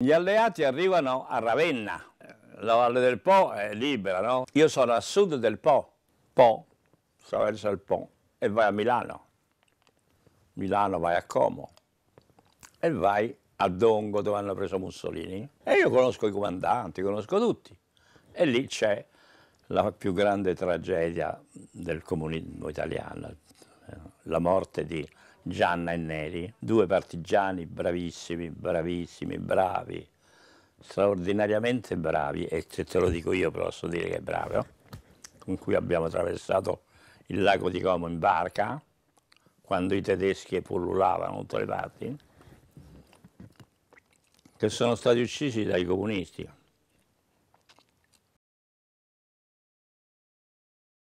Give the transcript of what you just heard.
Gli alleati arrivano a Ravenna, la valle del Po è libera, no? Io sono a sud del Po, Po, attraversa il Po e vai a Milano. Milano vai a Como e vai a Dongo dove hanno preso Mussolini. E io conosco i comandanti, conosco tutti. E lì c'è la più grande tragedia del comunismo italiano, eh, la morte di Gianna e Neri, due partigiani bravissimi, bravissimi, bravi, straordinariamente bravi, e se te lo dico io posso dire che è bravo, con cui abbiamo attraversato il lago di Como in barca, quando i tedeschi pullulavano tutte le parti, che sono stati uccisi dai comunisti.